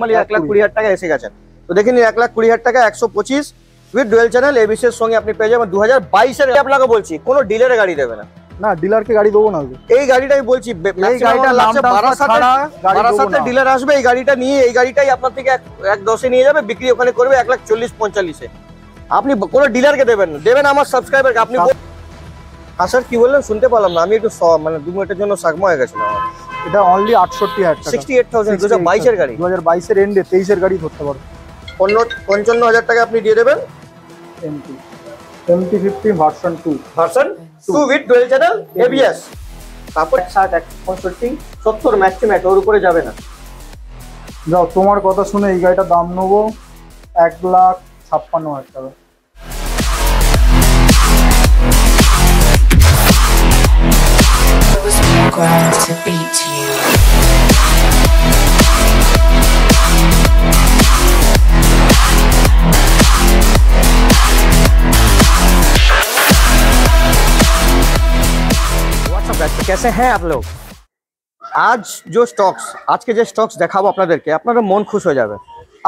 Normally এক লাখ কুড়ি হাজার টাকা এসে গেছে তো দেখে নিন এক লাখ কুড়ি হাজার টাকা একশো পঁচিশ উইথ ডুয়েল চ্যানেল এবিসের সঙ্গে আপনি পেয়ে যাবেন দু হাজার বাইশের আপনাকে বলছি কোনো ডিলারে গাড়ি দেবে না গাড়ি দেবো এই গাড়িটা ডিলার আসবে এই গাড়িটা নিয়ে এই গাড়িটাই আপনার থেকে এক দশে নিয়ে যাবে বিক্রি ওখানে করবে এক লাখ চল্লিশ আপনি কোনো দেবেন দেবেন আমার সাবস্ক্রাইবারকে আপনি হ্যাঁ, কি বললেন শুনতে পারলাম না আমি একটু মানে দু মিনিটের জন্য সাকমা হয়ে গেছিলাম এটা অনলি আটষট্টি হাজার সিক্সটি এইট থাউজেন্ড দু হাজার গাড়ি দু হাজার বাইশের এন্ডে তেইশের গাড়ি ধরতে পারো পঞ্চান্ন হাজার টাকা আপনি দিয়ে দেবেন MT MT fifteen version two version two with dual channel ABS তারপর ষাট এক পঁয়ষট্টি সত্তর ওর উপরে যাবে না যাও তোমার কথা শুনে এই গাড়িটার দাম নেবো এক লাখ ছাপ্পান্ন হাজার টাকা ground to beat you. Batch पे कैसे हैं आप স্টকস আজকে যে স্টকস দেখাবো আপনাদেরকে আপনাদের মন খুশ হয়ে যাবে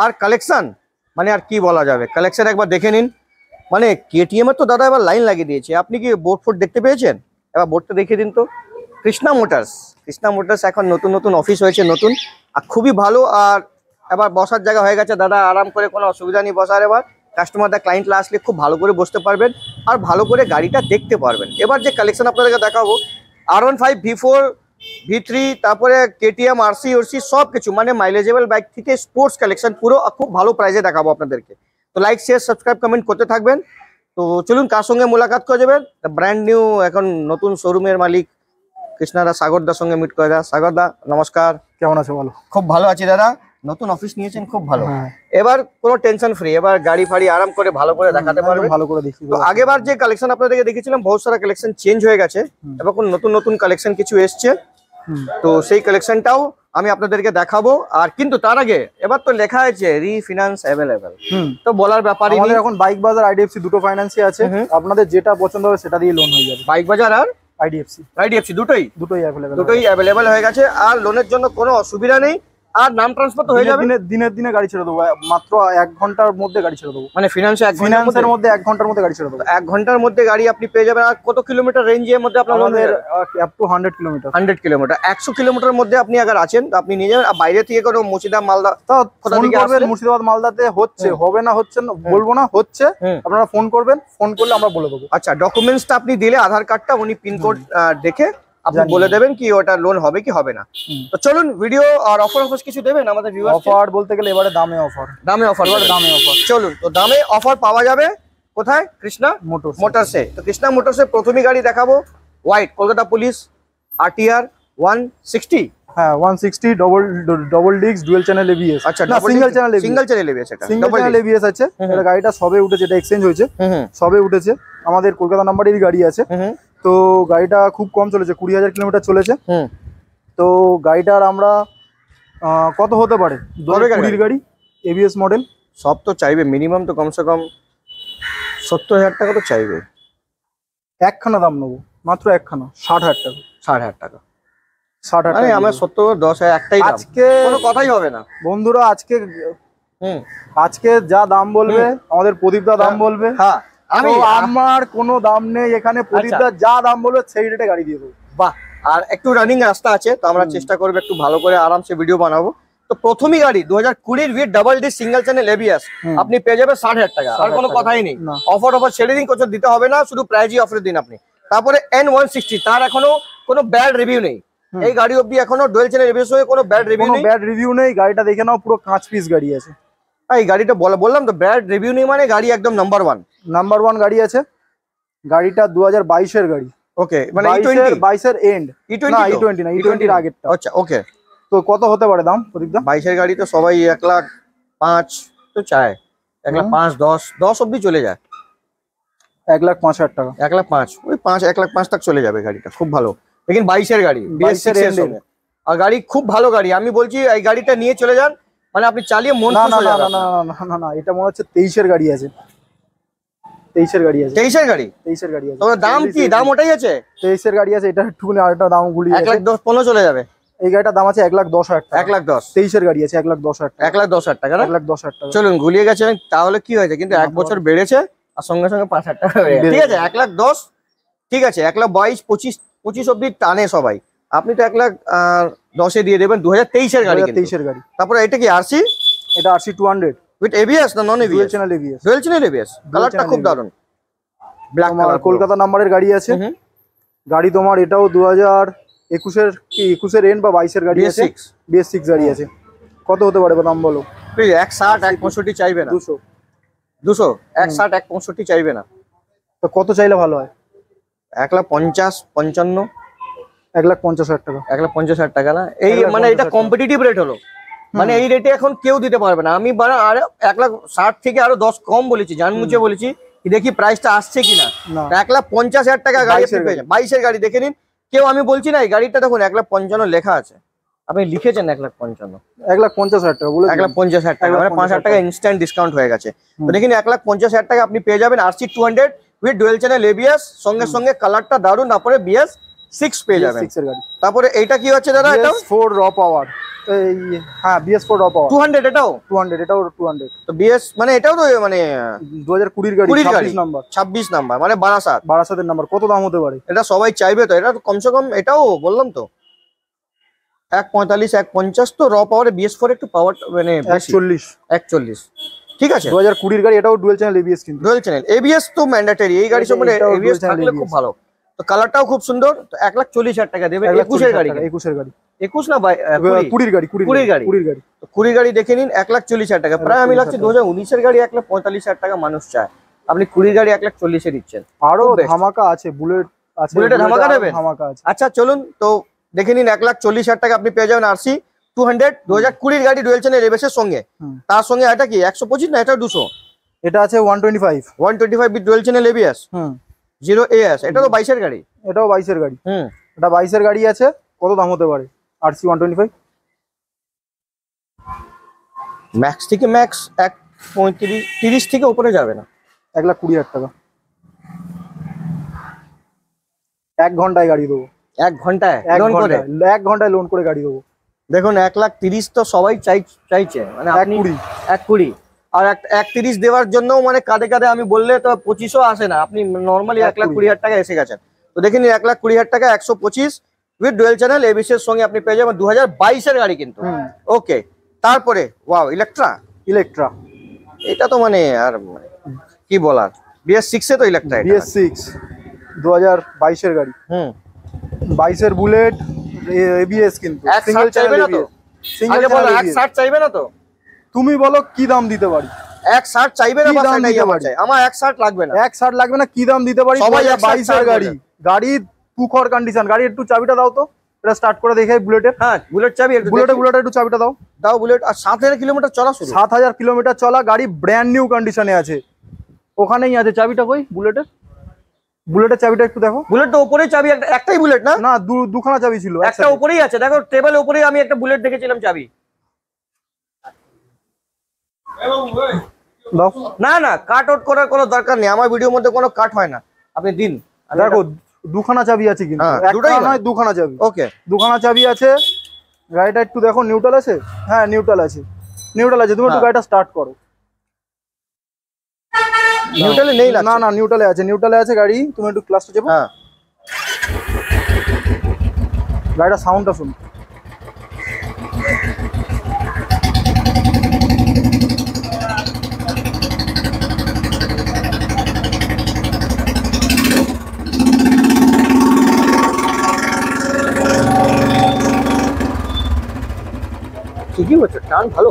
আর কালেকশন মানে আর কি বলা যাবে কালেকশন একবার দেখে নিন মানে কেটিএমের তো দাদা এবার লাইন লাগিয়ে দিয়েছে আপনি কি বোর্ড ফোর্ড দেখতে পেয়েছেন এবার বোর্ডটা দেখিয়ে দিন তো কৃষ্ণা মোটরস কৃষ্ণা মোটরস এখন নতুন নতুন অফিস হয়েছে নতুন আর খুবই ভালো আর এবার বসার জায়গা হয়ে গেছে দাদা আরাম করে কোনো অসুবিধা নেই বসার এবার কাস্টমাররা ক্লায়েন্টরা আসলে খুব ভালো করে বসতে পারবেন আর ভালো করে গাড়িটা দেখতে পারবেন এবার যে কালেকশন আপনাদেরকে দেখাবো মানে R one five V four V three তারপরে কেটিএম আরসি ওরসি সব কিছু মানে মাইলেজেবল বাইক থেকে স্পোর্টস কালেকশন পুরো খুব ভালো প্রাইজে দেখাবো আপনাদেরকে তো লাইক শেয়ার সাবস্ক্রাইব কমেন্ট করতে থাকবেন তো চলুন কার সঙ্গে মোলাকাত করে যাবেন ব্র্যান্ড নিউ এখন নতুন শোরুমের মালিক কৃষ্ণাদা দা সঙ্গে মিট করে সাগর সাগরদা নমস্কার কেমন আছো বলো খুব ভালো আছি দাদা নতুন অফিস নিয়েছেন খুব ভালো হ্যাঁ। এবার কোনো টেনশন ফ্রি এবার গাড়ি ফাড়ি আরাম করে ভালো করে দেখাতে পারবে ভালো করে দেখি আগেবার যে কালেকশন আপনাদেরকে দেখেছিলাম বহু সারা কালেকশন চেঞ্জ হয়ে গেছে এবার কোন নতুন নতুন কালেকশন কিছু এসছে তো সেই কালেকশনটাও আমি আপনাদেরকে দেখাবো আর কিন্তু তার আগে এবার তো লেখা আছে রিফিনান্স অ্যাভেলেবেল তো বলার ব্যাপারে এখন বাইক বাজার আইডিএফসি দুটো ফাইন্যান্সই আছে আপনাদের যেটা পছন্দ হবে সেটা দিয়ে লোন হয়ে যাবে বাইক বাজার আর আইডিএফসি আইডিএফসি দুটোই দুটোই অ্যাভেলেবল দুটোই অ্যাভেলেবেল হয়ে গেছে আর লোনের জন্য কোনো অসুবিধা নেই আর নাম ট্রান্সফার তো হয়ে যাবে দিনের দিনে গাড়ি ছেড়ে দেবো মাত্র এক ঘন্টার মধ্যে গাড়ি ছেড়ে দেবো মানে ফিনান্সে এক ফিনান্সের মধ্যে এক ঘন্টার মধ্যে গাড়ি ছেড়ে দেবো এক ঘন্টার মধ্যে গাড়ি আপনি পেয়ে যাবেন আর কত কিলোমিটার রেঞ্জের মধ্যে আপনার two hundred kilometre hundred kilometre একশো কিলোমিটার মধ্যে আপনি আগে আছেন আপনি নিয়ে যাবেন আর বাইরে থেকে কোনো মুর্শিদাবাদ মালদা কোথা মুর্শিদাবাদ মালদাতে হচ্ছে হবে না হচ্ছে না বলবো না হচ্ছে আপনারা ফোন করবেন ফোন করলে আমরা বলে দেবো আচ্ছা ডকুমেন্টসটা আপনি দিলে আধার কার্ডটা উনি পিনকোড দেখে আপনি বলে দেবেন কি ওটা লোন হবে কি হবে না তো চলুন ভিডিও আর অফার অফার কিছু দেবেন আমাদের ভিউয়ার অফার বলতে গেলে এবারে দামে অফার দামে অফার এবারে দামে অফার চলুন তো দামে অফার পাওয়া যাবে কোথায় কৃষ্ণা মোটর মোটরসে তো কৃষ্ণা মোটরসে প্রথমই গাড়ি দেখাবো white Kolkata police RTR one sixty হ্যাঁ 160 ডবল ডবল ডিক্স ডুয়াল চ্যানেল এবিএস আচ্ছা চ্যানেল চ্যানেল আছে গাড়িটা উঠেছে এটা এক্সচেঞ্জ হয়েছে উঠেছে আমাদের কলকাতা নাম্বারেরই গাড়ি আছে তো গাড়িটা খুব কম চলেছে কুড়ি হাজার কিলোমিটার চলেছে তো গাড়িটার আমরা কত হতে পারে গাড়ি এবিএস মডেল সব তো চাইবে মিনিমাম তো কমসে কম সত্তর হাজার টাকা তো চাইবে একখানা দাম নেবো মাত্র একখানা ষাট হাজার টাকা ষাট হাজার টাকা ষাট হাজার আমার সত্তর দশ হাজার একটাই আজকে কোনো কথাই হবে না বন্ধুরা আজকে আজকে যা দাম বলবে আমাদের প্রদীপ দা দাম হ্যাঁ। বলবে হ্যাঁ আমি আমার কোনো দাম নেই এখানে আচ্ছা। প্রদীপদার যা দাম বলবে সেই রেটে গাড়ি দিয়ে দেবো বাহ আর একটু রানিং রাস্তা আছে তো আমরা চেষ্টা করবো একটু ভালো করে আরামসে ভিডিও বানাবো তো প্রথমই গাড়ি দু হাজার কুড়ির ভিড় double D single channel ABS আপনি পেয়ে যাবেন ষাট হাজার টাকা আর কোনো কথাই নেই অফার অফার ছেড়ে দিন কোথাও দিতে হবে না শুধু প্রাইজই অফার দিন আপনি তারপরে এন ওয়ান সিক্সটি তার এখনো কোনো ব্যাড রিভিউ নেই এই গাড়ি অব্দি এখনো ডুয়েল চ্যানেল রিভিউ হয়ে কোনো ব্যাড রিভিউ নেই ব্যাড রিভিউ নেই গাড়িটা দেখে নাও পুরো কাঁচ পিস গাড়ি আছে এই গাড়িটা বললাম তো ব্যাড রিভিউ নেই মানে গাড়ি একদম নাম্বার ওয়ান নাম্বার ওয়ান গাড়ি আছে গাড়িটা দু হাজার বাইশের গাড়ি ওকে মানে e বাইশের end E twenty E twenty না e e আচ্ছা ওকে তো কত হতে পারে দাম প্রদীপদা বাইশের গাড়ি তো সবাই এক লাখ পাঁচ তো চায় এক লাখ পাঁচ দশ দশ অব্দি চলে যায় এক লাখ পাঁচ হাজার টাকা এক লাখ পাঁচ ওই পাঁচ এক লাখ পাঁচ তাক চলে যাবে গাড়িটা খুব ভালো লেকিন বাইশের গাড়ি আর গাড়ি খুব ভালো গাড়ি আমি বলছি এই গাড়িটা নিয়ে চলে যান মানে আপনি চালিয়ে মন না না না না না না এটা মনে হচ্ছে তেইশের গাড়ি আছে তেইশের গাড়ি আছে তেইশের গাড়ি তেইশের গাড়ি আছে তবে দাম কি দাম ওটাই আছে তেইশের গাড়ি আছে এটা একটুখানি আরেকটা দাম গুলি এক লাখ দশ পনেরো চলে যাবে এই গাড়িটার দাম আছে এক লাখ দশ হাজার টাকা এক লাখ দশ তেইশের গাড়ি আছে এক লাখ দশ হাজার এক লাখ দশ হাজার টাকা এক লাখ দশ হাজার টাকা চলুন গুলিয়ে গেছে তাহলে কি হয়েছে কিন্তু এক বছর বেড়েছে আর সঙ্গে সঙ্গে পাঁচ হাজার টাকা ঠিক আছে এক লাখ দশ ঠিক আছে এক লাখ বাইশ পঁচিশ পঁচিশ অব্দি টানে সবাই আপনি তো এক লাখ দশে দিয়ে দেবেন দু হাজার তেইশের গাড়ি তেইশের গাড়ি তারপরে এটা কি আরসি এটা RC two hundred with ABS না non ABS channel ABS dual channel ABS কালারটা খুব দারুণ ব্ল্যাক কালার কলকাতা নাম্বারের গাড়ি আছে গাড়ি তোমার এটাও দু হাজার একুশের কি একুশের এন বা বাইশের গাড়ি আছে বিএস সিক্স গাড়ি আছে কত হতে পারে দাম বলো এক ষাট এক পঁয়ষট্টি চাইবে না দুশো দুশো এক ষাট এক পঁয়ষট্টি চাইবে না তো কত চাইলে ভালো হয় এক লাখ পঞ্চাশ পঞ্চান্ন এক লাখ পঞ্চাশ হাজার টাকা এক লাখ পঞ্চাশ হাজার টাকা না এই মানে এটা কম্পিটিটিভ রেট হলো মানে এই রেটে এখন কেউ দিতে পারবে না আমি আর এক লাখ ষাট থেকে আরো দশ কম বলেছি বলেছি দেখি প্রাইসটা আসছে কিনা এক লাখ পঞ্চাশ হাজার টাকা গাড়ি বাইশের গাড়ি দেখে নিন কেউ আমি বলছি না এই গাড়িটা দেখুন এক লাখ পঞ্চান্ন লেখা আছে আপনি লিখেছেন এক লাখ পঞ্চান্ন এক লাখ পঞ্চাশ হাজার টাকা এক লাখ পঞ্চাশ হাজার টাকা মানে পাঁচ হাজার টাকা ইনস্ট্যান্ট ডিসকাউন্ট হয়ে গেছে তো এক লাখ পঞ্চাশ হাজার টাকা আপনি পেয়ে যাবেন RC two hundred with dual channel ABS সঙ্গে সঙ্গে কালারটা দারুন তারপরে বিএস সিক্স পেয়ে যাবেন সিক্স এর গাড়ি তারপরে এটা কি হচ্ছে দাদা এটা ফোর র পাওয়ার এই হ্যাঁ বিএস ফোর র পাওয়ার এটাও টু হান্ড্রেড এটাও টু হান্ড্রেড তো বিএস মানে এটাও তো মানে দু হাজার কুড়ির গাড়ি ছাব্বিশ নাম্বার ছাব্বিশ নাম্বার মানে বারাসাত বারাসাতের নাম্বার কত দাম হতে পারে এটা সবাই চাইবে তো এটা কমসে কম এটাও বললাম তো এক পঁয়তাল্লিশ এক পঞ্চাশ তো র পাওয়ারে বিএস ফোর একটু পাওয়ার মানে একচল্লিশ একচল্লিশ ঠিক আছে দু হাজার কুড়ির গাড়ি এটাও ডুয়েল চ্যানেল এবিএস কিন্তু ডুয়েল চ্যানেল তো ম্যান্ডেটরি এই গাড়ি সম্বন্ধে এবিএস থাকলে খুব ভালো তো কালারটাও খুব সুন্দর তো এক লাখ চল্লিশ হাজার টাকা দেবে একুশের গাড়ি একুশের গাড়ি একুশ না কুড়ির গাড়ি কুড়ির গাড়ি কুড়ির গাড়ি কুড়ির গাড়ি দেখে নিন এক লাখ চল্লিশ হাজার টাকা প্রায় আমি লাগছে দু হাজার উনিশের গাড়ি এক লাখ পঁয়তাল্লিশ হাজার টাকা মানুষ চায় আপনি কুড়ির গাড়ি এক লাখ চল্লিশে দিচ্ছেন আরো ধামাকা আছে বুলেট আছে বুলেটে ধামাকা নেবেন ধামাকা আছে আচ্ছা চলুন তো দেখে নিন এক লাখ চল্লিশ হাজার টাকা আপনি পেয়ে যাবেন আরসি টু হান্ড্রেড দু হাজার কুড়ির গাড়ি চেনের রেবেসের সঙ্গে তার সঙ্গে এটা কি একশো পঁচিশ না এটা দুশো এটা আছে one twenty five one twenty five dual channel ABS zero তো বাইশের গাড়ি এটাও বাইশের গাড়ি হুম এটা বাইশের গাড়ি আছে কত দাম হতে পারে R C one twenty five max থেকে ম্যাক্স এক পঁয়ত্রিশ তিরিশ থেকে উপরে যাবে না এক লাখ কুড়ি হাজার টাকা এক ঘন্টায় গাড়ি দেবো এক ঘন্টায় লোন করে এক ঘন্টায় লোন করে গাড়ি দেবো দেখুন এক লাখ তিরিশ তো সবাই চাই চাইছে মানে এক কুড়ি এক কুড়ি আর একত্রিশ দেওয়ার জন্য মানে কাঁধে কাঁধে আমি বললে তো পঁচিশও আসে না আপনি নর্মালি এক লাখ কুড়ি হাজার টাকা এসে গেছেন তো দেখিনি এক লাখ কুড়ি হাজার টাকা একশো পঁচিশ উইথ ডুয়েল চ্যানেল এর সঙ্গে আপনি পেয়ে যাবেন দু হাজার বাইশের গাড়ি কিন্তু ওকে তারপরে ওয়াও ইলেকট্রা ইলেকট্রা এটা তো মানে আর মানে কি বলার বিএস সিক্স এ তো ইলেকট্রা বিএস সিক্স দু হাজার বাইশের গাড়ি হুম বাইশের বুলেট এবিএস কিন্তু সিঙ্গেল চাইবে না তো সিঙ্গেল চাইবে না তো তুমি বলো কি দাম দিতে পারি এক শার্ট চাইবে না দাম দিতে পারি আমার এক শার্ট লাগবে না এক শার্ট লাগবে না কি দাম দিতে পারি সবাই বাইশের গাড়ি গাড়ি পুখর কন্ডিশন গাড়ি একটু চাবিটা দাও তো এটা স্টার্ট করে দেখে বুলেটের হ্যাঁ বুলেট চাবি একটু বুলেটের বুলেট একটু চাবিটা দাও দাও বুলেট আর সাত হাজার কিলোমিটার চলা সাত হাজার কিলোমিটার চলা গাড়ি ব্র্যান্ড নিউ কন্ডিশনে আছে ওখানেই আছে চাবিটা কই বুলেটের বুলেটের চাবিটা একটু দেখো বুলেটটা ওপরে চাবি একটাই বুলেট না না দুখানা চাবি ছিল একটা ওপরেই আছে দেখো টেবিলের ওপরেই আমি একটা বুলেট দেখেছিলাম চাবি না না কাট আউট করার কোনো দরকার নেই আমার ভিডিওর মধ্যে কোনো কাট হয় না আপনি দিন দেখো দুখানা চাবি আছে কিন্তু হ্যাঁ, দুটাই নয় দুখানা চাবি ওকে দুখানা চাবি আছে গাড়িটা একটু দেখো নিউট্রাল আছে হ্যাঁ নিউট্রাল আছে নিউট্রাল আছে তুমি একটু হ্যাঁ। গাড়িটা স্টার্ট করো নিউট্রালে নেই না না নিউট্রালে আছে নিউট্রালে আছে গাড়ি তুমি একটু ক্লাসটা যাবো হ্যাঁ গাড়িটা সাউন্ডটা শুনো ঠিকই হচ্ছে টান ভালো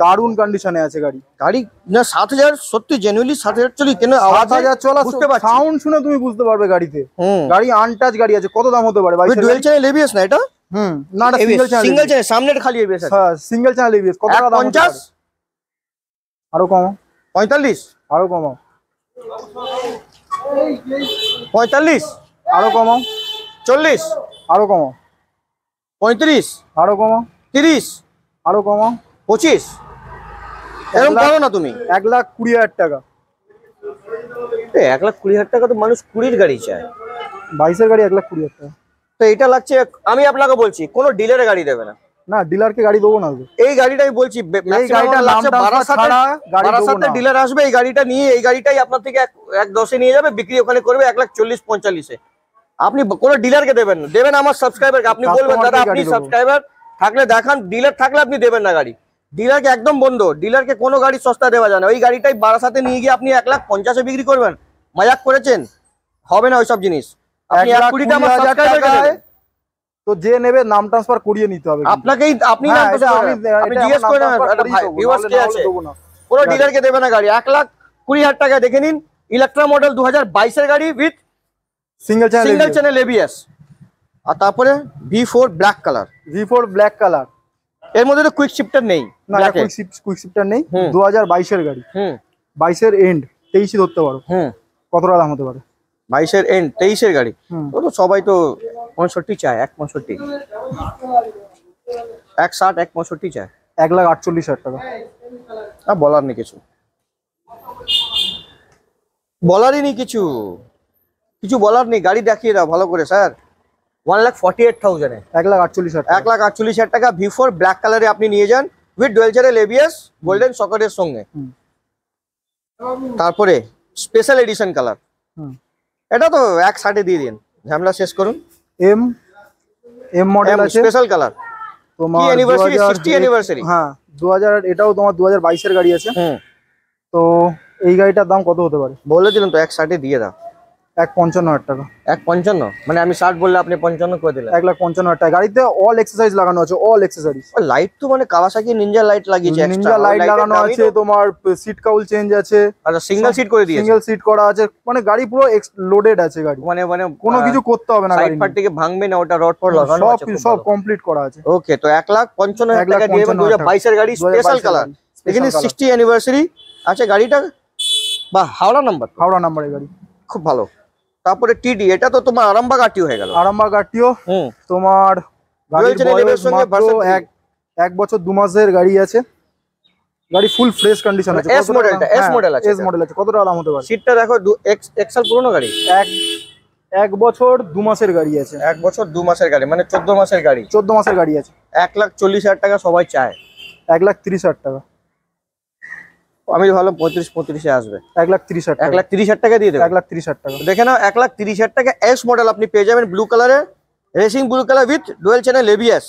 দারুণ কন্ডিশনে আছে গাড়ি গাড়ি না সাত হাজার সত্যি জেনুইনলি সাত হাজার চলি কেন সাত হাজার চলা বুঝতে পারছি সাউন্ড শুনে তুমি বুঝতে পারবে গাড়িতে গাড়ি আনটাচ গাড়ি আছে কত দাম হতে পারে ডুয়েল চ্যানেল এবিএস না এটা হুম না সিঙ্গেল চ্যানেল সিঙ্গেল চ্যানেল সামনের খালি এবিএস আছে হ্যাঁ সিঙ্গেল চ্যানেল এবিএস কত টাকা দাম 50 আরো কম 45 আরো কমাও 45 আরো কম 40 আরো কম 35 আরো কমাও 30 আরো কমাও পঁচিশ এরকম পাবো না তুমি এক লাখ কুড়ি হাজার টাকা এক লাখ কুড়ি হাজার টাকা তো মানুষ কুড়ির গাড়ি চায় বাইশের গাড়ি এক লাখ কুড়ি হাজার টাকা তো এটা লাগছে আমি আপনাকে বলছি কোনো ডিলারে গাড়ি দেবে না না ডিলারকে গাড়ি দেবো না এই গাড়িটাই বলছি ডিলার আসবে এই গাড়িটা নিয়ে এই গাড়িটাই আপনার থেকে এক দশে নিয়ে যাবে বিক্রি ওখানে করবে এক লাখ চল্লিশ পঁয়তাল্লিশে আপনি কোনো ডিলারকে দেবেন না দেবেন আমার সাবস্ক্রাইবারকে আপনি বলবেন দাদা আপনি সাবস্ক্রাইবার থাকলে দেখান ডিলার থাকলে আপনি দেবেন না গাড়ি ডিলারকে একদম বন্ধ ডিলারকে কোনো গাড়ি সস্তা দেওয়া যায় না ওই গাড়িটাই বারাসাতে নিয়ে গিয়ে আপনি এক লাখ পঞ্চাশে বিক্রি করবেন মজাক করেছেন হবে না ওইসব জিনিস আপনি এক কুড়িটা তো যে নেবে নাম ট্রান্সফার করিয়ে নিতে হবে আপনাকেই আপনি হ্যাঁ, নাম আমি জিজ্ঞেস করে ডিলারকে হ্যাঁ। দেবে না গাড়ি এক লাখ কুড়ি হাজার টাকা দেখে নিন ইলেকট্রা মডেল দু হাজার বাইশের গাড়ি with single channel single channel ABS আর তারপরে V four black colour V four black colour এর মধ্যে তো কুইক শিফটার নেই না কুইক কুইক শিফটার নেই দু হাজার বাইশের গাড়ি বাইশের এন্ড তেইশে ধরতে পারো কতটা দাম হতে পারে বাইশের এন্ড তেইশের গাড়ি ও তো সবাই তো পঁয়ষট্টি চায় এক পঁয়ষট্টি এক ষাট এক পঁয়ষট্টি চায় এক লাখ আটচল্লিশ হাজার টাকা আর বলার নেই কিছু বলারই নেই কিছু কিছু বলার নেই গাড়ি দেখিয়ে দাও ভালো করে sir one lakh forty eight থাউজেন্ডে এক লাখ আটচল্লিশ হাজার এক লাখ আটচল্লিশ হাজার টাকা ভি ফোর ব্ল্যাক কালারে আপনি নিয়ে যান উইথ ডুয়েলচারের লেবিয়াস গোল্ডেন সকেটের সঙ্গে তারপরে স্পেশাল এডিশন কালার এটা তো এক ষাটে দিয়ে দিন ঝামেলা শেষ করুন এম এম মডেল আছে স্পেশাল কালার তোমার অ্যানিভার্সারি 60 অ্যানিভার্সারি হ্যাঁ 2000 এটাও তোমার 2022 এর গাড়ি আছে তো এই গাড়িটার দাম কত হতে পারে বলে দিলাম তো এক ষাটে দিয়ে দাও এক পঞ্চান্ন হাজার টাকা এক পঞ্চান্ন মানে আমি ষাট বললে আপনি পঞ্চান্ন করে দিলেন এক লাখ পঞ্চান্ন হাজার টাকা গাড়িতে অল এক্সারসাইজ লাগানো আছে অল এক্সারসাইজ লাইট তো মানে কাওয়াসাকি নিনজা লাইট লাগিয়েছে নিনজা লাইট লাগানো আছে তোমার সিট কাউল চেঞ্জ আছে আচ্ছা সিঙ্গেল সিট করে দিয়েছে সিঙ্গেল সিট করা আছে মানে গাড়ি পুরো লোডেড আছে গাড়ি মানে মানে কোনো কিছু করতে হবে না গাড়ি পার্ট ভাঙবে না ওটা রড ফর লাগানো আছে সব সব কমপ্লিট করা আছে ওকে তো এক লাখ পঞ্চান্ন হাজার টাকা দিয়ে 2022 এর গাড়ি স্পেশাল কালার এখানে 60 অ্যানিভার্সারি আছে গাড়িটা বা হাওড়া নাম্বার হাওড়া নাম্বার নাম্বারের গাড়ি খুব ভালো তারপরে টিডি এটা তো তোমার আরামবাগ আটিও হয়ে গেল আরামবাগ আটিও তোমার এক বছর দু মাসের গাড়ি আছে গাড়ি ফুল ফ্রেশ কন্ডিশন আছে এস মডেলটা এস মডেল আছে এস মডেল আছে কতটা দাম হতে পারে সিটটা দেখো এক্সেল পুরনো গাড়ি এক এক বছর দু মাসের গাড়ি আছে এক বছর দু মাসের গাড়ি মানে চোদ্দ মাসের গাড়ি চোদ্দ মাসের গাড়ি আছে এক লাখ চল্লিশ হাজার টাকা সবাই চায় এক লাখ তিরিশ হাজার টাকা আমি ভাবলাম পঁয়ত্রিশ পঁয়ত্রিশে আসবে এক লাখ তিরিশ হাজার এক লাখ তিরিশ হাজার টাকা দিয়ে দেবে এক লাখ তিরিশ হাজার টাকা দেখে নাও এক লাখ তিরিশ হাজার টাকা এস মডেল আপনি পেয়ে যাবেন ব্লু কালারের racing blue colour with dual channel লেবিয়াস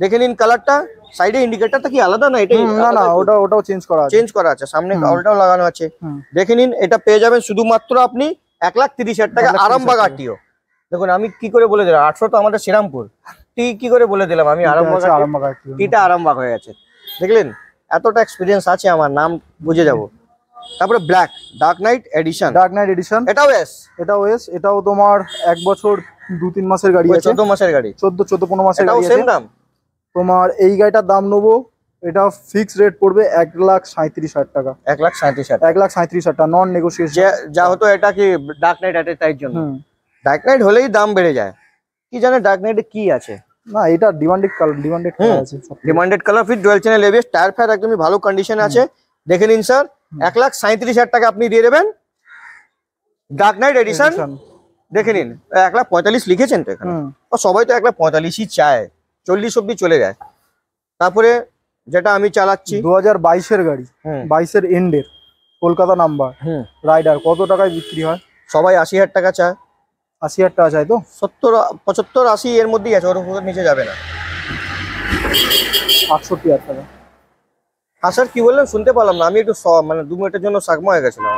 দেখে নিন কালারটা সাইডে ইন্ডিকেটরটা কি আলাদা না এটা না না ওটা ওটাও চেঞ্জ করা আছে চেঞ্জ করা আছে সামনে কাউলটাও লাগানো আছে দেখে নিন এটা পেয়ে যাবেন শুধুমাত্র আপনি এক লাখ তিরিশ হাজার টাকা আরামবাগ দেখুন আমি কি করে বলে দিলাম আটশো তো আমাদের শ্রীরামপুর টি কি করে বলে দিলাম আমি আরামবাগ আটিও এটা আরামবাগ হয়ে আছে দেখলেন এতটা এক্সপিরিয়েন্স আছে আমার নাম বুঝে যাব তারপরে black dark knight edition dark knight edition এটাও এস এটাও এস এটাও তোমার এক বছর দু তিন মাসের গাড়ি আছে 14 মাসের গাড়ি 14 14 15 মাসের গাড়ি আছে দাম তোমার এই গাড়িটার দাম নেবো এটা ফিক্স রেট পড়বে এক লাখ সাঁত্রিশ হাজার টাকা এক লাখ সাঁত্রিশ হাজার এক লাখ সাঁত্রিশ হাজার টাকা নন নেগোসিয়েশন যা হতো এটা কি ডার্ক নাইট অ্যাটের তাই জন্য ডার্ক নাইট হলেই দাম বেড়ে যায় কি জানে ডার্ক নাইটে কি আছে না এটা ডিমান্ডেড কালার ডিমান্ডেড কালার আছে demanded colour fit dual channel ABS tyre ফায়ার একদমই ভালো কন্ডিশন আছে দেখে নিন স্যার এক লাখ হাজার টাকা আপনি দিয়ে দেবেন ডার্ক নাইট এডিশন দেখে নিন এক লাখ পঁয়তাল্লিশ লিখেছেন তো এখানে সবাই তো এক লাখ পঁয়তাল্লিশই চায় চল্লিশ অবধি চলে যায় তারপরে যেটা আমি চালাচ্ছি দু হাজার বাইশের গাড়ি বাইশের এন্ডের কলকাতা নাম্বার রাইডার কত টাকায় বিক্রি হয় সবাই আশি হাজার টাকা চায় আশি হাজার টাকা চাই তো সত্তর পঁচাত্তর আশি এর মধ্যেই আছে ওর নিচে যাবে না আটষট্টি হাজার টাকা হ্যাঁ স্যার কি বললেন শুনতে পারলাম না আমি একটু মানে দু মিনিটের জন্য সাকমা হয়ে গেছিলাম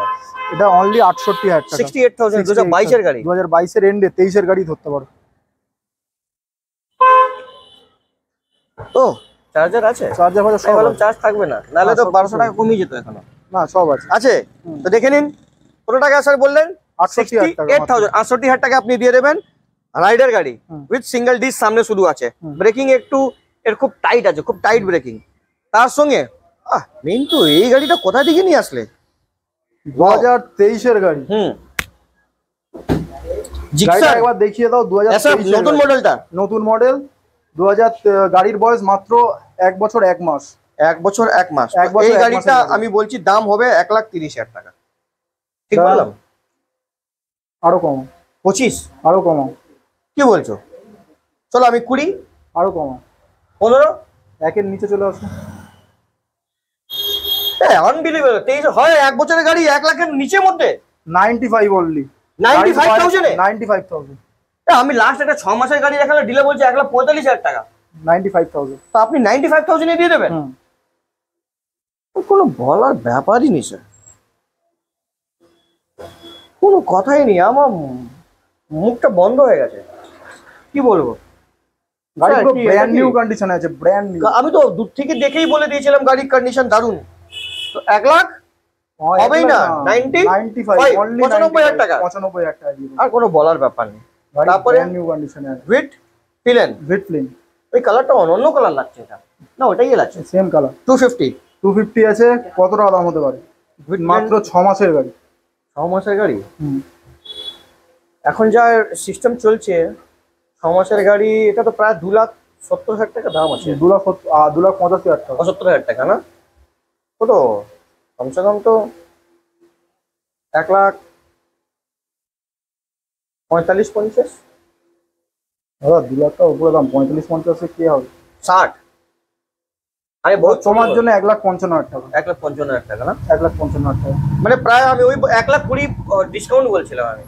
এটা অনলি আটষট্টি হাজার সিক্সটি এইট থাউজেন্ড দু হাজার বাইশের গাড়ি দু হাজার বাইশের এন্ডে তেইশের গাড়ি ধরতে পারো ও চার্জার আছে চার্জার ফার্জার সব চার্জ থাকবে না নাহলে তো হ্যাঁ, বারোশো টাকা কমিয়ে যেত এখনো না সব আছে আছে তো দেখে নিন কোনো টাকা স্যার বললেন আটষট্টি হাজার টাকা আপনি দিয়ে দেবেন রাইডার গাড়ি উইথ সিঙ্গেল ডিস সামনে শুধু আছে ব্রেকিং একটু এর খুব টাইট আছে খুব টাইট ব্রেকিং তার সঙ্গে মিন্টু এই গাড়িটা কোথা থেকে নিয়ে আসলে দু হাজার তেইশের গাড়ি হুম একবার দেখিয়ে দাও দু নতুন মডেলটা নতুন মডেল দু গাড়ির বয়স মাত্র এক বছর এক মাস এক বছর এক মাস এই গাড়িটা আমি বলছি দাম হবে এক লাখ তিরিশ হাজার টাকা ঠিক বললাম আরো কমাও পঁচিশ আরো কমাও কি বলছো চলো আমি কুড়ি আরো কমাও পনেরো একের নিচে চলে আসো হ্যাঁ হয় এক বছরের গাড়ি এক লাখের নিচে মধ্যে ninety five ninety five ninety five আমি লাস্ট ছ মাসের গাড়ি ডিলে এক পঁয়তাল্লিশ হাজার টাকা নাইনটি ফাইভ থাউজেন্ড আপনি নাইনটি ফাইভ দিয়ে দেবেন কোনো বলার ব্যাপারই নেই স্যার কোনো কথাই নেই আমার মুখটা বন্ধ হয়ে গেছে কি বলবো ব্র্যান্ড নিউ আছে ব্র্যান্ড আমি তো দূর থেকে দেখেই বলে দিয়েছিলাম গাড়ির কন্ডিশন দারুন তো এক লাখ হবেই না নাইনটি পঁচানব্বই আর কোনো বলার ব্যাপার নেই ওই কালারটা অন্য কালার লাগছে এটা না ওটাই লাগছে same colour two fifty two fifty আছে কত টাকা দাম হতে পারে মাত্র ছ মাসের গাড়ি ছ মাসের গাড়ি এখন যা সিস্টেম চলছে ছ মাসের গাড়ি এটা তো প্রায় দু লাখ সত্তর হাজার টাকা দাম আছে দু লাখ দু লাখ পঁচাশি হাজার টাকা পঁচাত্তর হাজার টাকা না কত কমসে কম তো এক লাখ পঁয়তাল্লিশ পঞ্চাশ দাদা দু লাখ টাকা উপরে দাম পঁয়তাল্লিশ পঞ্চাশে কি হবে ষাট আরে বহুত তোমার জন্য এক লাখ পঞ্চান্ন হাজার টাকা এক লাখ পঞ্চান্ন হাজার টাকা না এক লাখ পঞ্চান্ন হাজার টাকা মানে প্রায় আমি ওই এক লাখ কুড়ি ডিসকাউন্ট বলছিলাম আমি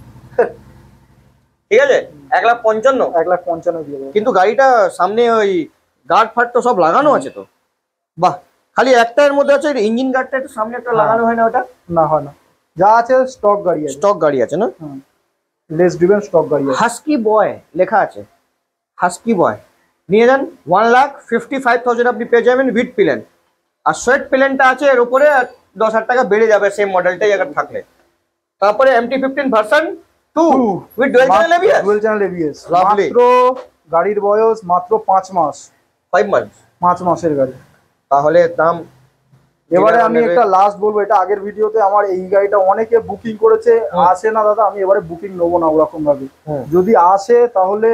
ঠিক আছে এক লাখ পঞ্চান্ন এক লাখ পঞ্চান্ন দিয়ে কিন্তু গাড়িটা সামনে ওই গার্ড ফাট তো সব লাগানো আছে তো বাহ খালি একটা এর মধ্যে আছে ইঞ্জিন গার্ডটা একটু সামনে একটা হ্যাঁ। লাগানো হয় না ওটা না হয় না যা আছে স্টক গাড়ি আছে স্টক গাড়ি আছে না লেস ড্রিভেন স্টক গাড়ি আছে হাস্কি বয় লেখা আছে হাস্কি বয় নিয়ে যান one lakh fifty five thousand আপনি পেয়ে যাবেন উইথ প্লেন আর সোয়েট প্লেনটা আছে এর উপরে দশ হাজার টাকা বেড়ে যাবে সেই মডেলটাই আগে থাকলে তারপরে MT fifteen version two with dual channel ABS মাত্র গাড়ির বয়স মাত্র পাঁচ মাস ফাইভ মান্থ পাঁচ মাসের গাড়ি তাহলে দাম এবারে আমি একটা লাস্ট বলবো এটা আগের ভিডিওতে আমার এই গাড়িটা অনেকে বুকিং করেছে আসে না দাদা আমি এবারে বুকিং নেবো না ওরকম ভাবে যদি আসে তাহলে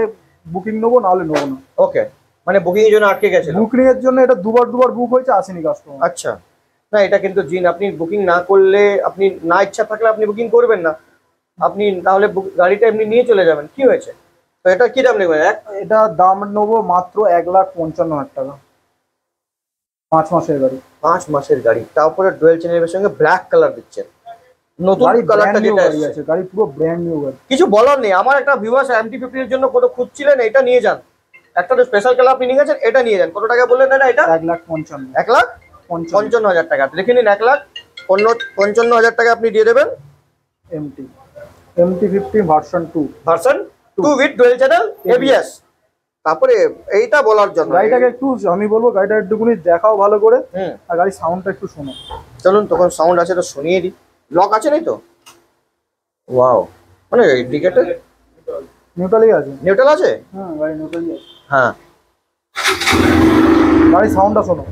বুকিং নেবো নাহলে নেবো না ওকে মানে বুকিং এর জন্য আটকে গেছে বুকিং এর জন্য এটা দুবার দুবার বুক হয়েছে আসেনি কাস্টমার আচ্ছা না এটা কিন্তু জিন আপনি বুকিং না করলে আপনি না ইচ্ছা থাকলে আপনি বুকিং করবেন না আপনি তাহলে গাড়িটা এমনি নিয়ে চলে যাবেন কি হয়েছে তো এটা কি দাম নেবেন এটা দাম নেবো মাত্র এক লাখ পঞ্চান্ন হাজার টাকা পাঁচ মাসের গাড়ি পাঁচ মাসের গাড়ি তারপরে ডুয়েল চেনের সঙ্গে ব্ল্যাক কালার দিচ্ছেন নতুন কালারটা গাড়ি পুরো ব্র্যান্ড কিছু বলার নেই আমার একটা এমটি ফিফটির জন্য খুঁজছিলেন নিয়ে যান একটা স্পেশাল আপনি নিয়ে গেছেন এটা নিয়ে যান কত টাকা বললেন না এক লাখ পঞ্চান্ন এক লাখ পঞ্চান্ন হাজার টাকা নিন এক লাখ পঞ্চান্ন হাজার টাকা আপনি দিয়ে দেবেন MT fifty version two version two তারপরে এইটা বলার জন্য গাড়িটাকে একটু আমি বলবো গাড়িটা দেখাও ভালো করে আর গাড়ির সাউন্ডটা একটু শোনো চলুন তখন সাউন্ড আছে শুনিয়ে দিই লক আছে তাই তো ওয়াও মানে ডিকেটে নিউট্রালই আছে নিউট্রাল আছে হ্যাঁ গাড়ি সাউন্ডটা হ্যাঁ। শোনো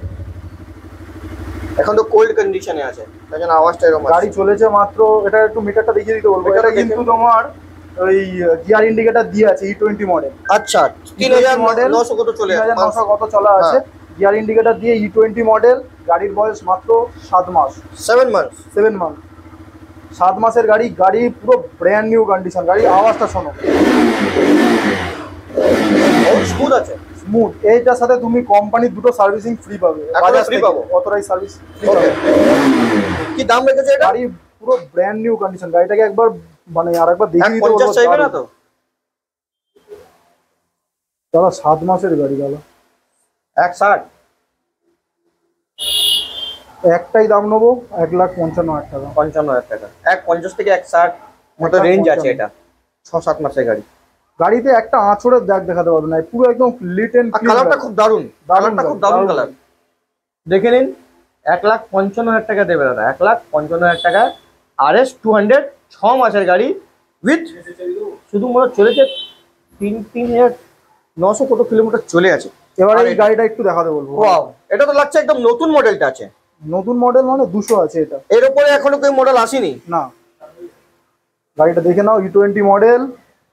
এখন তো কোল্ড কন্ডিশনে আছে তাই জন্য আওয়াজটা এরকম গাড়ি চলেছে মাত্র এটা একটু মিটারটা দেখিয়ে দিতে বলবো এটা কিন্তু তোমার ওই গিয়ার ইন্ডিকেটর দিয়ে আছে ই টোয়েন্টি মডেল আচ্ছা e তিন হাজার মডেল নশো কত চলে নশো কত চলা হ্যাঁ। আছে গিয়ার ইন্ডিকেটর দিয়ে ই টোয়েন্টি মডেল গাড়ির বয়স মাত্র সাত মাস সেভেন মান্থ সেভেন মান্থ সাত মাসের গাড়ি গাড়ি পুরো ব্র্যান্ড নিউ কন্ডিশন গাড়ি আওয়াজটা শোনো স্মুথ আছে স্মুথ এইটার সাথে তুমি কোম্পানির দুটো সার্ভিসিং ফ্রি পাবে ফ্রি পাবো অতটাই সার্ভিস ফ্রি পাবে কি দাম রেখেছে গাড়ি পুরো ব্র্যান্ড নিউ কন্ডিশন গাড়িটাকে একবার মানে আর একবার দেখিয়ে দিতে চাইবে না তো দাদা সাত মাসের গাড়ি দাদা এক ষাট একটাই দাম নেবো এক লাখ পঞ্চান্ন হাজার টাকা পঞ্চান্ন হাজার টাকা এক পঞ্চাশ থেকে এক ষাট মতো রেঞ্জ আছে এটা ছ সাত মাসের গাড়ি গাড়িতে একটা আঁচড়ের দাগ দেখাতে পারবে না পুরো একদম লিটেন কালারটা খুব দারুন কালারটা খুব দারুন কালার দেখে নিন এক লাখ পঞ্চান্ন হাজার টাকা দেবে দাদা এক লাখ পঞ্চান্ন হাজার টাকা আর এস টু হান্ড্রেড ছ মাসের গাড়ি উইথ শুধুমাত্র চলেছে তিন তিন হাজার নশো কত কিলোমিটার চলে আছে এবার এই গাড়িটা একটু দেখাতে বলবো এটা তো লাগছে একদম নতুন মডেলটা আছে নতুন মডেল মানে দুশো আছে এটা এর উপরে এখনো কোনো মডেল আসেনি না গাড়িটা দেখে নাও ই টোয়েন্টি মডেল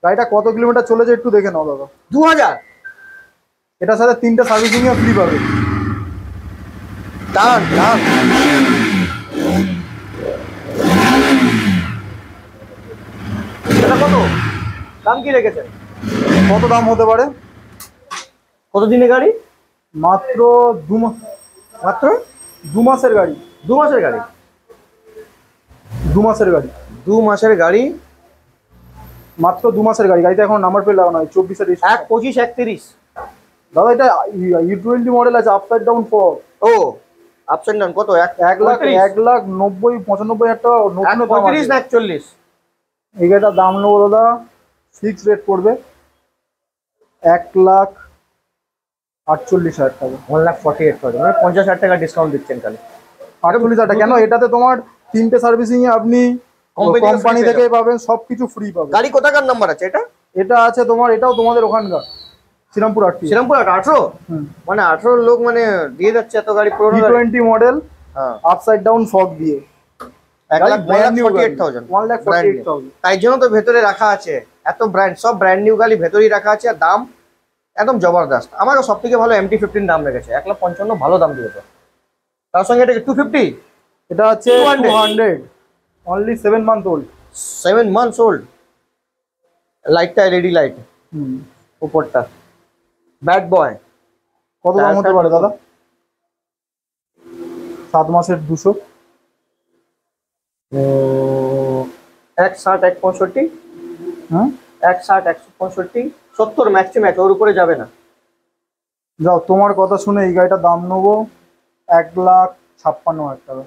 গাড়িটা কত কিলোমিটার চলেছে একটু দেখে নাও দাদা দু হাজার এটার সাথে তিনটা সার্ভিসিংও ফ্রি পাবে কত দাম রেখেছেন কত দাম হতে পারে কত দিনে গাড়ি মাত্র দু মাত্র দু মাসের গাড়ি দু মাসের গাড়ি দু মাসের গাড়ি দু মাসের গাড়ি মাত্র দু মাসের গাড়ি গাড়িতে এখন নাম্বার প্লেট লাগানো হয় চব্বিশে এক পঁচিশ একত্রিশ দাদা এটা ইউ টোয়েন্টি মডেল আছে আপ সাইড ডাউন ফর ও আপ ডাউন কত এক এক লাখ এক লাখ নব্বই পঁচানব্বই হাজার টাকা নতুন পঁয়ত্রিশ না একচল্লিশ এই গাড়িটার দাম নেবো দাদা ফিক্স রেট পড়বে এক লাখ আটচল্লিশ হাজার টাকা one lakh forty eight thousand মানে পঞ্চাশ হাজার টাকা ডিসকাউন্ট দিচ্ছেন তাহলে আটচল্লিশ হাজার কেন এটাতে তোমার তিনটে সার্ভিসিং আপনি কোম্পানি থেকে পাবেন সবকিছু ফ্রি পাবেন গাড়ি কোথাকার নাম্বার আছে এটা এটা আছে তোমার এটাও তোমাদের ওখানকার শ্রীরামপুর আটটি শ্রীরামপুর আট আঠারো মানে আঠারো লোক মানে দিয়ে যাচ্ছে এত গাড়ি পুরো twenty model upside down fog দিয়ে তাই জন্য তো ভেতরে রাখা আছে এত ব্র্যান্ড সব ব্র্যান্ড নিউ গাড়ি ভেতরেই রাখা আছে আর দাম একদম জবরদস্ত আমাকে সব থেকে ভালো এমটি ফিফটিন দাম রেখেছে এক লাখ পঞ্চান্ন ভালো দাম দিয়েছে তার সঙ্গে এটা টু ফিফটি এটা হচ্ছে hundred only seven month old seven month old লাইটটা এলইডি লাইট হুম উপরটা ব্যাড বয় কত দাম হতে পারে দাদা সাত মাসের দুশো এক ষাট এক পঁয়ষট্টি হ্যাঁ এক ষাট একশো পঁয়ষট্টি সত্তর ম্যাচ ম্যাচ ওর উপরে যাবে না যাও তোমার কথা শুনে এই গাড়িটা দাম নেবো এক লাখ ছাপ্পান্ন হাজার টাকা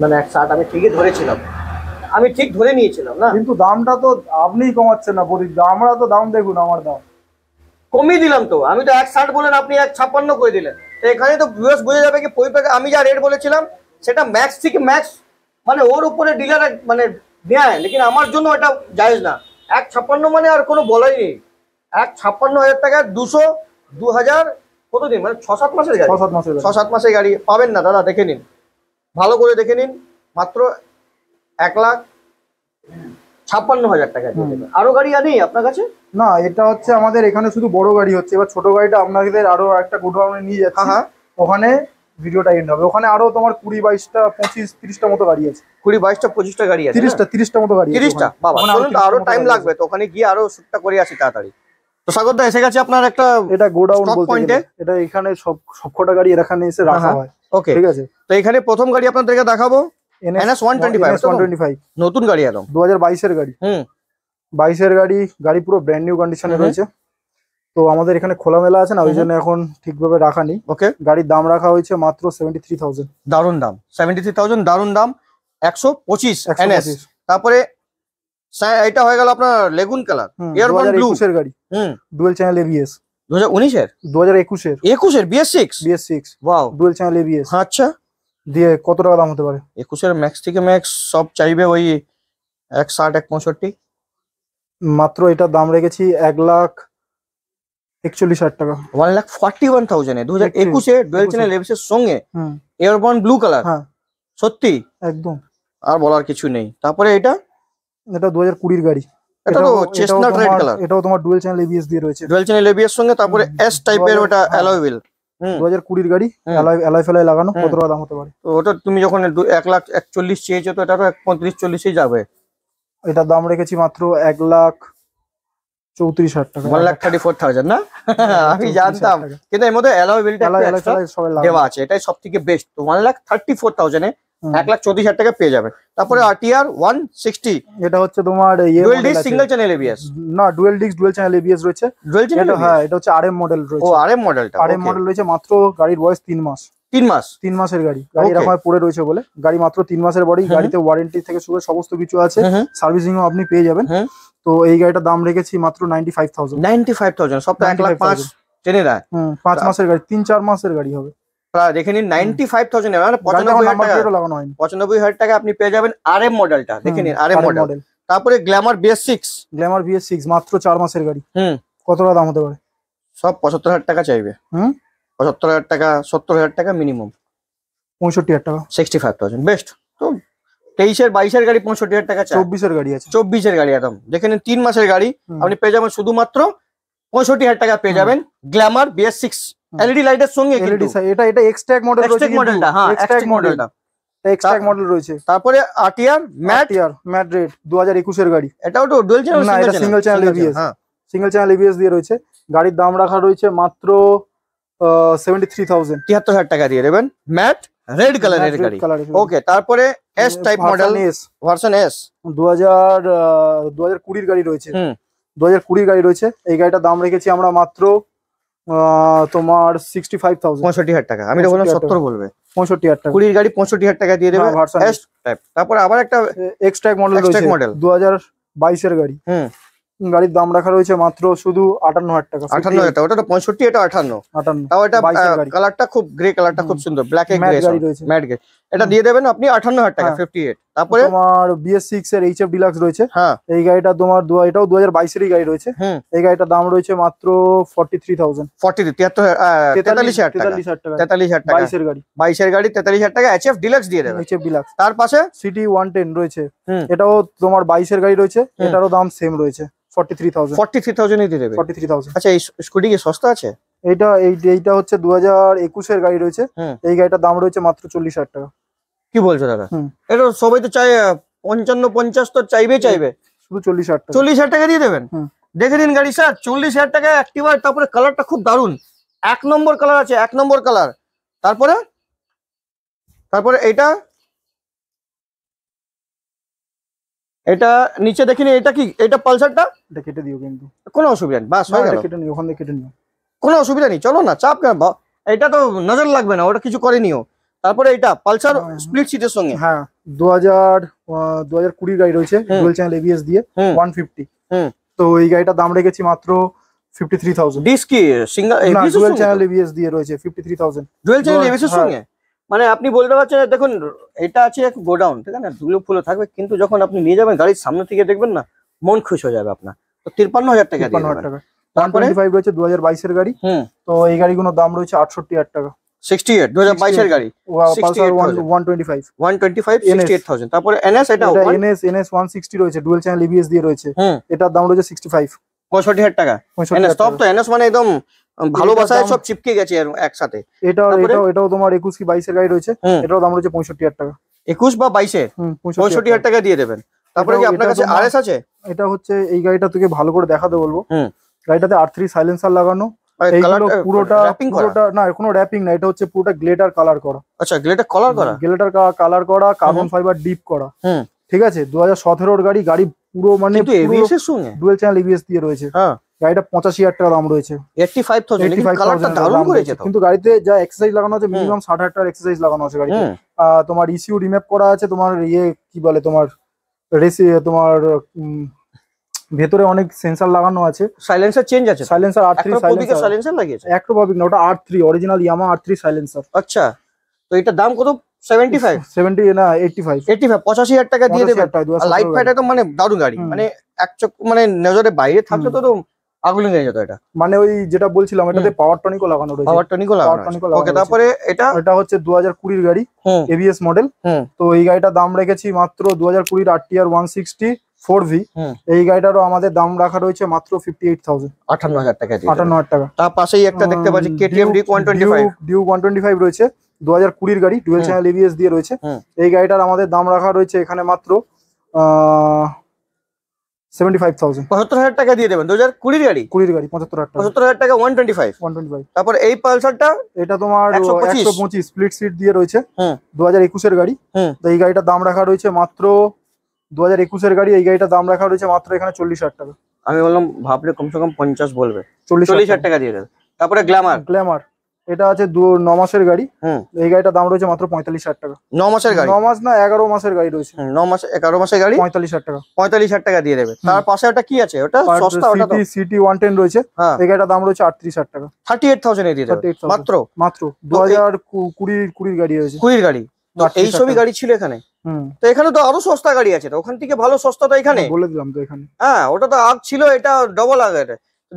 মানে এক শার্ট আমি ঠিকই ধরেছিলাম আমি ঠিক ধরে নিয়েছিলাম না কিন্তু দামটা তো আপনিই কমাচ্ছেন না বলি আমরা তো দাম দেখুন আমার দাম কমিয়ে দিলাম তো আমি তো এক শার্ট বলেন আপনি এক ছাপ্পান্ন করে দিলেন তো এখানে তো ভিউয়ার্স বোঝা যাবে কি পরিপাকে আমি যা রেট বলেছিলাম সেটা ম্যাক্স থেকে ম্যাক্স মানে ওর উপরে ডিলার মানে নেয় লেকিন আমার জন্য এটা জায়েজ না এক ছাপ্পান্ন মানে আর কোনো বলাই নেই এক ছাপ্পান্ন হাজার টাকা দুশো দু হাজার কতদিন মানে ছ সাত মাসের গাড়ি ছ সাত মাসের ছ সাত মাসের গাড়ি পাবেন না দাদা দেখে নিন ভালো করে দেখে নিন মাত্র এক লাখ ছাপ্পান্ন হাজার টাকা আরো গাড়ি আনি আপনার কাছে না এটা হচ্ছে আমাদের এখানে শুধু বড় গাড়ি হচ্ছে এবার ছোট গাড়িটা আপনাদের আরো একটা গোডাউনে নিয়ে যাচ্ছে হ্যাঁ, হ্যাঁ। ওখানে ভিডিওটা এন্ড হবে ওখানে আরো তোমার কুড়ি বাইশটা পঁচিশ তিরিশটা মতো গাড়ি আছে কুড়ি বাইশটা পঁচিশটা গাড়ি আছে তিরিশটা হ্যাঁ। তিরিশটা মতো গাড়ি তিরিশটা বাবা আরো টাইম লাগবে তো ওখানে গিয়ে আরো শুটটা করে আসি তাড়াতাড়ি তো এসে গেছে আপনার একটা এটা গোডাউন এটা এখানে সব সবকটা গাড়ি এখানে এসে রাখা হয় ওকে ঠিক আছে তো এখানে প্রথম গাড়ি দেখাবো নতুন গাড়ি একদম গাড়ি গাড়ি গাড়ি পুরো ব্র্যান্ড নিউ কন্ডিশনে রয়েছে তো আমাদের এখানে খোলামেলা আছে না ওই জন্য এখন ঠিকভাবে রাখা নেই ওকে গাড়ির দাম রাখা হয়েছে মাত্র সেভেন্টি থ্রি থাউজেন্ড দারুণ দাম সেভেন্টি থ্রি থাউজেন্ড দারুণ দাম একশো পঁচিশ তারপরে এটা হয়ে গেল আপনার লেগুন কালার এয়ারবন ব্লু এর গাড়ি হুম ডুয়েল চ্যানেল এবিএস 2019 এর 2021 এর 21 এর BS6 BS6 wow dual channel ABS আচ্ছা দিয়ে কত টাকা দাম হতে পারে 21 এর ম্যাক্স থেকে ম্যাক্স সব চাইবে ওই 160 165 মাত্র এটা দাম রেখেছি 1 লাখ একচল্লিশ হাজার টাকা ওয়ান লাখ ওয়ান থাউজেন্ড দু হাজার একুশে সঙ্গে ব্লু হ্যাঁ। কালার সত্যি একদম আর বলার কিছু নেই তারপরে এটা এটা কুড়ির গাড়ি এটা তো রেড কালার এটাও তোমার দিয়ে রয়েছে সঙ্গে তারপরে এস ওটা দু হাজার কুড়ির গাড়ি লাগানো দাম হতে পারে তো ওটা তুমি যখন এক লাখ একচল্লিশ চেয়েছো তো এটা তো এক পঁয়ত্রিশ চল্লিশে যাবে এটার দাম রেখেছি মাত্র এক লাখ চৌত্রিশ হাজার one lakh thirty four thousand না হ্যাঁ, আমি জানতাম কিন্তু দেওয়া আছে এটাই বেস্ট লাখ থার্টি ফোর এক লাখ চৌত্রিশ হাজার টাকা পেয়ে যাবে তারপরে আরটিআর ওয়ান সিক্সটি এটা হচ্ছে তোমার ইয়ে না ডুয়েল ডিস্ক ডুয়েল চ্যানেল রয়েছে হ্যাঁ এটা হচ্ছে মডেল রয়েছে মডেল রয়েছে মাত্র গাড়ির বয়স তিন মাস তিন মাস তিন মাসের গাড়ি গাড়ি এরকম পড়ে রয়েছে বলে গাড়ি মাত্র তিন মাসের বড়ি গাড়িতে ওয়ারেন্টি থেকে শুরু সমস্ত কিছু আছে সার্ভিসিং আপনি পেয়ে যাবেন তো এই গাড়িটার দাম রেখেছি মাত্র নাইনটি ফাইভ থাউজেন্ড ফাইভ সব পাঁচ মাসের গাড়ি তিন চার মাসের গাড়ি হবে দেখে নিন নাইনটি ফাইভ থাউজেন্ড লাগানো হাজার টাকা আপনি পেয়ে যাবেন আর এম দেখে নিন আর এম মডেল তারপরে Glamour six Glamour BS six মাত্র চার মাসের গাড়ি হুম কতটা দাম হতে পারে সব পঁচাত্তর হাজার টাকা চাইবে হুম পঁচাত্তর হাজার টাকা সত্তর হাজার টাকা মিনিমাম পঁয়ষট্টি হাজার টাকা সিক্সটি ফাইভ থাউজেন্ড বেস্ট তেইশের বাইশের গাড়ি পঁয়ষট্টি হাজার টাকা চব্বিশের গাড়ি আছে চব্বিশের গাড়ি একদম যেখানে তিন মাসের গাড়ি আপনি পেয়ে যাবেন শুধুমাত্র পঁয়ষট্টি হাজার টাকা পেয়ে যাবেন গ্ল্যামার বিএস সিক্স এলইডি লাইটের সঙ্গে e এটা এটা এক্সট্যাক মডেল মডেলটা হ্যাঁ মডেল রয়েছে তারপরে ম্যাট ইয়ার ম্যাট গাড়ি এটাও তো সিঙ্গেল চ্যানেল সিঙ্গেল চ্যানেল দিয়ে রয়েছে গাড়ির দাম রাখা রয়েছে মাত্র তিয়াত্তর হাজার টাকা দিয়ে দেবেন ম্যাট রেড কালারের গাড়ি ওকে তারপরে S type model S version S 2000 2020 এর গাড়ি রয়েছে 2020 এর গাড়ি রয়েছে এই গাড়িটার দাম রেখেছি আমরা মাত্র তোমার 65000 65000 টাকা আমি বললাম 70 বলবে 65000 টাকা 20 এর গাড়ি 65000 টাকা দিয়ে দেবে ভার্সন এস টাইপ তারপরে আবার একটা এক্স টাইপ মডেল রয়েছে মডেল 2022 এর গাড়ি হুম গাড়ির দাম রাখা রয়েছে মাত্র শুধু আটান্ন হাজার টাকা আটান্ন হাজার টাকা ওটা পঁয়ষট্টি এটা আটান্ন আটান্ন তাও এটা কালারটা খুব গ্রে কালারটা খুব সুন্দর ব্ল্যাক গাড়ি রয়েছে ম্যাট গ্রে এটা দিয়ে দেবেন আপনি আঠান্ন হাজার টাকা ফিফটি হ্যাঁ। তারপরে তোমার বিএস সিক্স এর HF ডিলাক্স রয়েছে হ্যাঁ এই গাড়িটা তোমার এটাও দু হাজার গাড়ি রয়েছে এই গাড়িটার দাম রয়েছে মাত্র 43000 থ্রি থাউজেন্ড ফর্টি থ্রি তেতাল্লিশ হাজার টাকা তেতাল্লিশ হাজার গাড়ি বাইশের গাড়ি তেতাল্লিশ হাজার টাকা এফ ডিলাক্স দিয়ে ডিলাক্স তার পাশে সিটি ওয়ান টেন রয়েছে এটাও তোমার বাইশের গাড়ি রয়েছে এটারও দাম সেম রয়েছে forty three thousand forty three দিয়ে দেবে ফর্টি থ্রি আচ্ছা এই স্কুটি কি সস্তা আছে এইটা এইটা হচ্ছে দু হাজার একুশের গাড়ি রয়েছে এই গাড়িটার দাম রয়েছে মাত্র চল্লিশ হাজার টাকা কি বলছো দাদা এটা সবাই তো চাই পঞ্চান্ন পঞ্চাশ তো চাইবেই চাইবে শুধু চল্লিশ হাজার চল্লিশ হাজার টাকা দিয়ে দেবেন দেখে দিন গাড়ি স্যার চল্লিশ হাজার টাকা অ্যাক্টিভার তারপরে কালারটা খুব দারুন এক নম্বর কালার আছে এক নম্বর কালার তারপরে তারপরে এটা এটা নিচে দেখিনি এটা কি এটা পালসারটা কেটে দিও কিন্তু কোনো অসুবিধা নেই বাস হয়ে গেল কেটে নিও কোনো অসুবিধা নেই চলো না চাপ কেন এটা তো নজর লাগবে না ওটা কিছু করে নিও তারপরে এটা পালসার স্প্লিট হ্যাঁ, হ্যাঁ। সিটের সঙ্গে হ্যাঁ 2000 2020 দু হাজার গাড়ি রয়েছে ডুয়াল চ্যানেল এবিএস দিয়ে ওয়ান ফিফটি তো এই গাড়িটা দাম রেখেছি মাত্র ফিফটি থ্রি থাউজেন্ড ডিস্ক কি সিঙ্গেল চ্যানেল এবিএস দিয়ে রয়েছে 53000 ডুয়াল চ্যানেল এবিএস এর হ্যাঁ। সঙ্গে মানে আপনি বলতে পারছেন দেখুন এটা আছে এক গোডাউন ঠিক আছে ধুলো ফুলো থাকবে কিন্তু যখন আপনি নিয়ে যাবেন গাড়ির সামনে থেকে দেখবেন না মন খুশ হয়ে যাবে আপনার তো তিরপান্ন হাজার টাকা তিরপান্ন টাকা 125 রয়েছে 2022 এর বাইশের গাড়ি তো এই গাড়িগুলোর দাম রয়েছে আটষট্টি হাজার টাকা 68 গাড়ি এনএস এটা রয়েছে e রয়েছে এটার দাম রয়েছে সব চিপকে গেছে একসাথে এটা এটাও এটাও তোমার কি গাড়ি রয়েছে দাম রয়েছে টাকা বা 22 পঁয়ষট্টি হাজার টাকা দিয়ে দেবেন তারপরে কি আপনার কাছে আরএস আছে এটা হচ্ছে এই গাড়িটা তোকে ভালো করে দেখাতে বলবো গাড়িটাতে আর থ্রি সাইলেন্সার লাগানো মানে পুরোটা না কোনো র্যাপিং না এটা হচ্ছে পুরোটা গ্লেটার কালার করা আচ্ছা গ্লেটার কালার করা গ্লেটার কালার করা কার্বন ফাইবার ডিপ করা ঠিক আছে সতেরোর গাড়ি গাড়ি পুরো মানে রয়েছে হ্যাঁ গাড়িটা পঁচাশি হাজার টাকা দাম রয়েছে কিন্তু গাড়িতে যা এক্সারসাইজ লাগানো আছে মিনিমাম ষাট হাজার এক্সারসাইজ লাগানো আছে তোমার ইসিউ e রিমেপ করা আছে তোমার ইয়ে কি বলে তোমার রেসি তোমার ভেতরে অনেক সেন্সার লাগানো আছে সাইলেন্সার চেঞ্জ আছে সাইলেন্সার আর থ্রি সাইলেন্সার লাগিয়েছে অ্যাক্রোপবিক না ওটা R three original Yamaha R three silencer আচ্ছা তো এটা দাম কত মাত্র দু না কুড়ির 85 85000 টাকা দিয়ে দেবে আর ওয়ান মানে সিক্সটি গাড়ি মানে এক মানে নজরে বাইরে তো এটা মানে ওই যেটা বলছিলাম এটাতে পাওয়ার লাগানো পাওয়ার তারপরে এটা এটা হচ্ছে গাড়ি মডেল তো এই দাম রেখেছি মাত্র ফোর ভি এই গাড়িটারও আমাদের দাম রাখা রয়েছে মাত্র ফিফটি এইট থাউজেন্ড হাজার টাকা হাজার টাকা তার পাশেই একটা দেখতে ওয়ান টোয়েন্টি ফাইভ ডিউ ফাইভ রয়েছে কুড়ির গাড়ি ডুয়েল চ্যানেল দিয়ে রয়েছে এই গাড়িটার আমাদের দাম রাখা রয়েছে এখানে মাত্র সেভেন্টি ফাইভ থাউজেন্ড পঁচাত্তর হাজার টাকা দিয়ে দেবেন দু হাজার গাড়ি কুড়ির গাড়ি হাজার টাকা ওয়ান টোয়েন্টি ফাইভ ফাইভ তারপর এই পালসারটা এটা পঁচিশ স্প্লিট সিট দিয়ে রয়েছে দু হাজার একুশের গাড়ি তো এই গাড়িটার দাম রাখা রয়েছে মাত্র দু হাজার একুশের গাড়ি এই গাড়িটা দাম রাখা রয়েছে মাত্র এখানে চল্লিশ হাজার টাকা আমি বললাম ভাবলে কমসে কম পঞ্চাশ বলবে চল্লিশ হাজার টাকা দিয়ে দেবে তারপরে গ্ল্যামার গ্ল্যামার এটা আছে দু ন মাসের গাড়ি এই গাড়িটা দাম রয়েছে মাত্র পঁয়তাল্লিশ হাজার টাকা ন মাসের গাড়ি ন মাস না এগারো মাসের গাড়ি রয়েছে ন মাস এগারো মাসের গাড়ি পঁয়তাল্লিশ হাজার টাকা পঁয়তাল্লিশ হাজার টাকা দিয়ে দেবে তার পাশে ওটা কি আছে ওটা সস্তা ওটা সিটি ওয়ান টেন রয়েছে হ্যাঁ। এই গাড়িটা দাম রয়েছে আটত্রিশ হাজার টাকা থার্টি এইট থাউজেন্ড দিয়ে দেবে মাত্র মাত্র দু হাজার কুড়ির কুড়ির গাড়ি রয়েছে কুড়ির গাড়ি এই সবই গাড়ি ছিল এখানে তো এখানে তো আরো সস্তা গাড়ি আছে তো ওখান থেকে ভালো সস্তা তো এখানে হ্যাঁ, বলে দিলাম তো এখানে হ্যাঁ ওটা তো আগ ছিল এটা ডবল আগের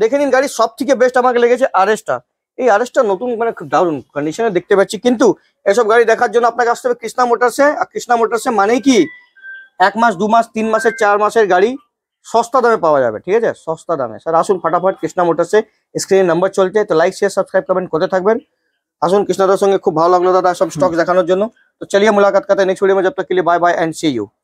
দেখে নিন গাড়ি সব থেকে বেস্ট আমাকে লেগেছে আর এসটা এই আর এসটা নতুন মানে দারুণ কন্ডিশনে দেখতে পাচ্ছি কিন্তু এসব গাড়ি দেখার জন্য আপনাকে আসতে হবে কৃষ্ণা মোটরসে আর কৃষ্ণা মোটরসে মানেই কি এক মাস দু মাস তিন মাসের চার মাসের গাড়ি সস্তা দামে পাওয়া যাবে ঠিক আছে সস্তা দামে স্যার আসুন ফাটাফাট কৃষ্ণা মোটরসে স্ক্রিনে নাম্বার চলছে তো লাইক শেয়ার সাবস্ক্রাইব করবেন কোথায় থাকবেন আসুন কৃষ্ণাদার সঙ্গে খুব ভালো লাগলো দাদা সব স্টক দেখানোর জন্য तो चलिए मुलाकात करते हैं नेक्स्ट वीडियो में जब तक के लिए bye bye and see you